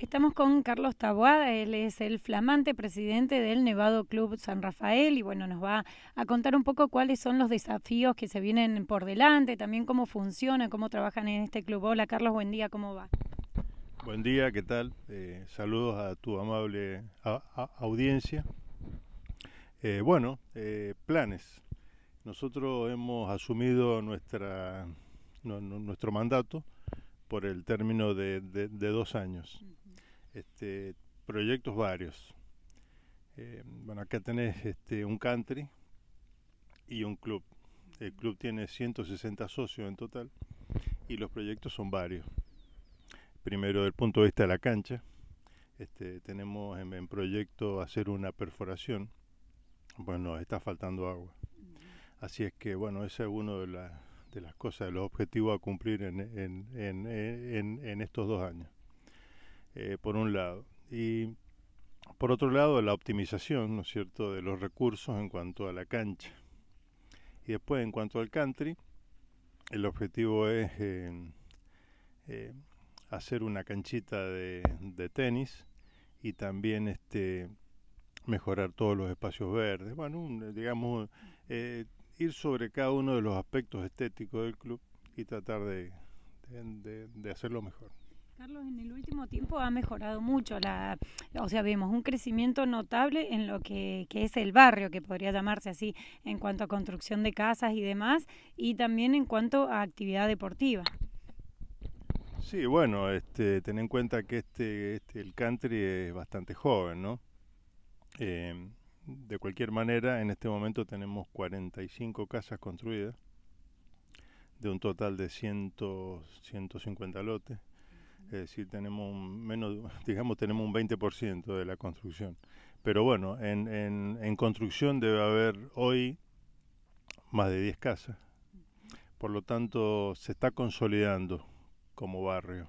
Estamos con Carlos Taboada, él es el flamante presidente del Nevado Club San Rafael y bueno, nos va a contar un poco cuáles son los desafíos que se vienen por delante, también cómo funciona, cómo trabajan en este club. Hola Carlos, buen día, ¿cómo va? Buen día, ¿qué tal? Eh, saludos a tu amable audiencia. Eh, bueno, eh, planes. Nosotros hemos asumido nuestra, nuestro mandato por el término de, de dos años. Mm este, proyectos varios. Eh, bueno, acá tenés este, un country y un club. El club tiene 160 socios en total y los proyectos son varios. Primero, del punto de vista de la cancha, este, tenemos en, proyecto hacer una perforación. Bueno, está faltando agua. Así es que, bueno, ese es uno de, las cosas, de los objetivos a cumplir en estos dos años. Eh, por un lado. Y por otro lado, la optimización, ¿no es cierto?, de los recursos en cuanto a la cancha. Y después, en cuanto al country, el objetivo es eh, eh, hacer una canchita de, tenis y también este mejorar todos los espacios verdes. Bueno, digamos, ir sobre cada uno de los aspectos estéticos del club y tratar de hacerlo mejor. Carlos, en el último tiempo ha mejorado mucho, la, o sea, vemos un crecimiento notable en lo que, es el barrio, que podría llamarse así, en cuanto a construcción de casas y demás, y también en cuanto a actividad deportiva. Sí, bueno, este, ten en cuenta que este, este el country es bastante joven, ¿no? Eh, de cualquier manera, en este momento tenemos 45 casas construidas, de un total de 150 lotes es decir, tenemos un menos, digamos, tenemos un 20% de la construcción. Pero bueno, en, construcción debe haber hoy más de 10 casas. Por lo tanto, se está consolidando como barrio.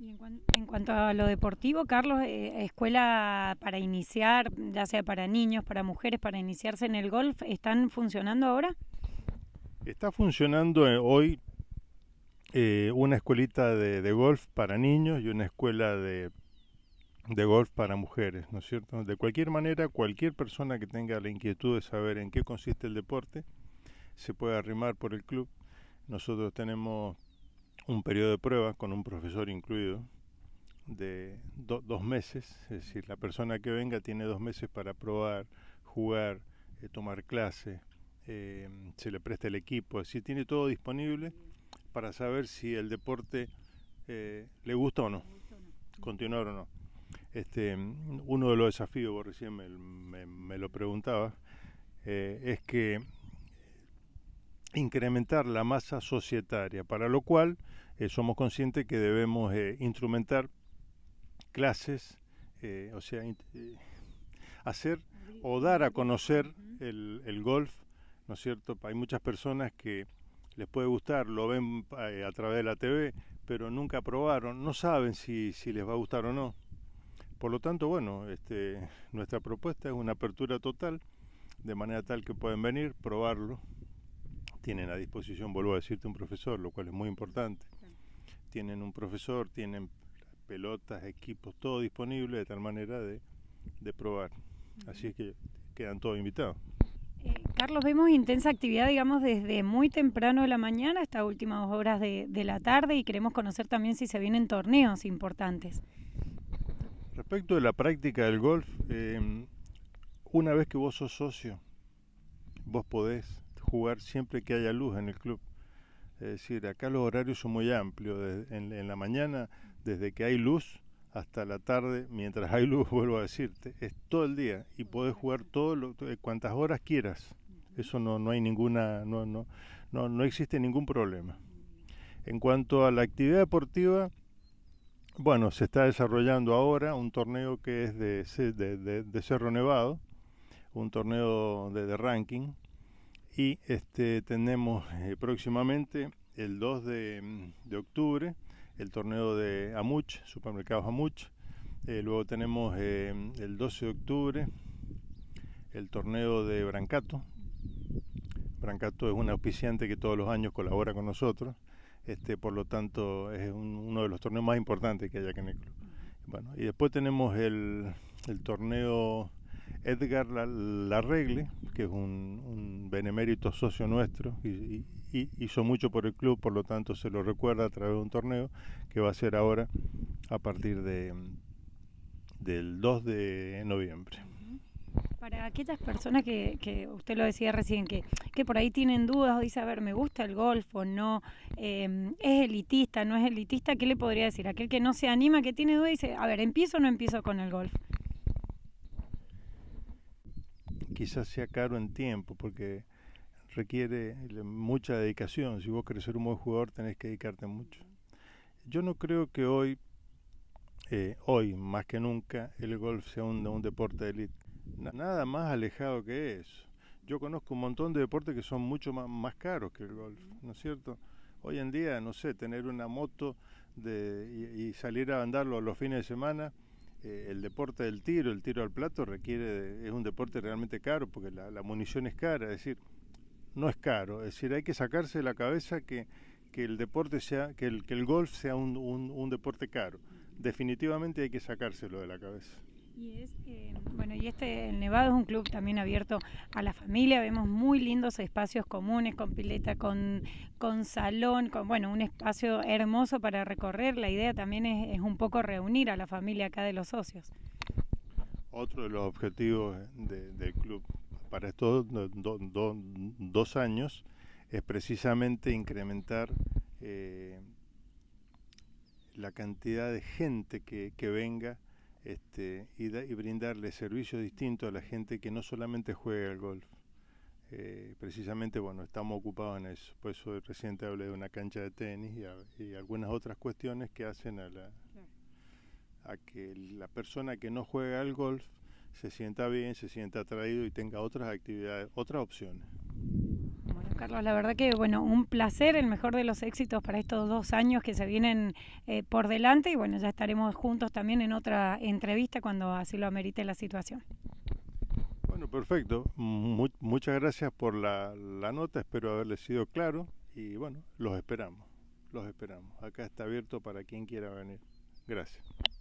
en, cuanto a lo deportivo, Carlos, eh, escuela para iniciar, ya sea para niños, para mujeres, para iniciarse en el golf, ¿están funcionando ahora? Está funcionando eh, hoy eh, una escuelita de, golf para niños y una escuela de, golf para mujeres, ¿no es cierto? De cualquier manera, cualquier persona que tenga la inquietud de saber en qué consiste el deporte, se puede arrimar por el club. Nosotros tenemos un periodo de prueba con un profesor incluido de dos meses, es decir, la persona que venga tiene dos meses para probar, jugar, eh, tomar clase, eh, se le presta el equipo, es tiene todo disponible para saber si el deporte eh, le gusta o no, continuar o no. Este, uno de los desafíos, vos recién me, lo preguntabas, eh, es que incrementar la masa societaria, para lo cual eh, somos conscientes que debemos instrumentar clases, o sea, hacer o dar a conocer el, el golf, ¿no es cierto? Hay muchas personas que les puede gustar, lo ven eh, a través de la TV, pero nunca probaron, no saben si, si les va a gustar o no. Por lo tanto, bueno, este, nuestra propuesta es una apertura total, de manera tal que pueden venir, probarlo. Tienen a disposición, vuelvo a decirte, un profesor, lo cual es muy importante. Tienen un profesor, tienen pelotas, equipos, todo disponible de tal manera de, de probar. Así es que quedan todos invitados. Carlos, vemos intensa actividad, digamos, desde muy temprano de la mañana hasta últimas horas de, la tarde y queremos conocer también si se vienen torneos importantes. Respecto de la práctica del golf, em, una vez que vos sos socio, vos podés jugar siempre que haya luz en el club. Es decir, acá los horarios son muy amplios, en, la mañana, desde que hay luz hasta la tarde, mientras hay luz, vuelvo a decirte, es todo el día y podés jugar todo lo, eh, cuantas horas quieras. Eso no, hay ninguna, no, existe ningún problema. En cuanto a la actividad deportiva, bueno, se está desarrollando ahora un torneo que es de, Cerro Nevado, un torneo de, ranking, y este, tenemos eh, próximamente el 2 de, octubre el torneo de Amuch, Supermercados Amuch, eh, luego tenemos eh, el 12 de octubre el torneo de Brancato, Francato es un auspiciante que todos los años colabora con nosotros, este, por lo tanto es uno de los torneos más importantes que hay aquí en el club. Bueno, y después tenemos el, torneo Edgar Larregle, que es un, benemérito socio nuestro y, hizo mucho por el club, por lo tanto se lo recuerda a través de un torneo que va a ser ahora a partir de del 2 de noviembre. Para aquellas personas que, que usted lo decía recién, que, que por ahí tienen dudas o dice, a ver, me gusta el golf o no, em, es elitista, no es elitista, ¿qué le podría decir? Aquel que no se anima, que tiene dudas, dice, a ver, ¿empiezo o no empiezo con el golf? Quizás sea caro en tiempo, porque requiere mucha dedicación. Si vos querés ser un buen jugador, tenés que dedicarte mucho. Yo no creo que hoy, eh, hoy más que nunca, el golf sea un, un deporte de élite. Nada más alejado que eso. Yo conozco un montón de deportes que son mucho más, caros que el golf, ¿no es cierto? Hoy en día, no sé, tener una moto y, salir a andarlo los fines de semana, eh, el deporte del tiro, el tiro al plato, requiere es un deporte realmente caro porque la, munición es cara, es decir, no es caro, es decir, hay que sacarse de la cabeza que, que el deporte sea, que el, que el golf sea un, un deporte caro. Definitivamente hay que sacárselo de la cabeza. Y eh, bueno, y este, el Nevado es un club también abierto a la familia, vemos muy lindos espacios comunes, con pileta, con, salón, con, bueno, un espacio hermoso para recorrer, la idea también es, un poco reunir a la familia acá de los socios. Otro de los objetivos del club para estos dos años es precisamente incrementar eh, la cantidad de gente que venga este, y, y, brindarle servicios distintos a la gente que no solamente juega al golf. Eh, precisamente, bueno, estamos ocupados en eso. Por eso el presidente hablé de una cancha de tenis y, y algunas otras cuestiones que hacen a, la, a que la persona que no juega al golf se sienta bien, se sienta atraído y tenga otras actividades, otras opciones. Carlos, la verdad que bueno, un placer, el mejor de los éxitos para estos dos años que se vienen eh, por delante y bueno, ya estaremos juntos también en otra entrevista cuando así lo amerite la situación. Bueno, perfecto. muchas gracias por la, la nota, espero haberle sido claro y bueno, los esperamos, los esperamos. Acá está abierto para quien quiera venir. Gracias.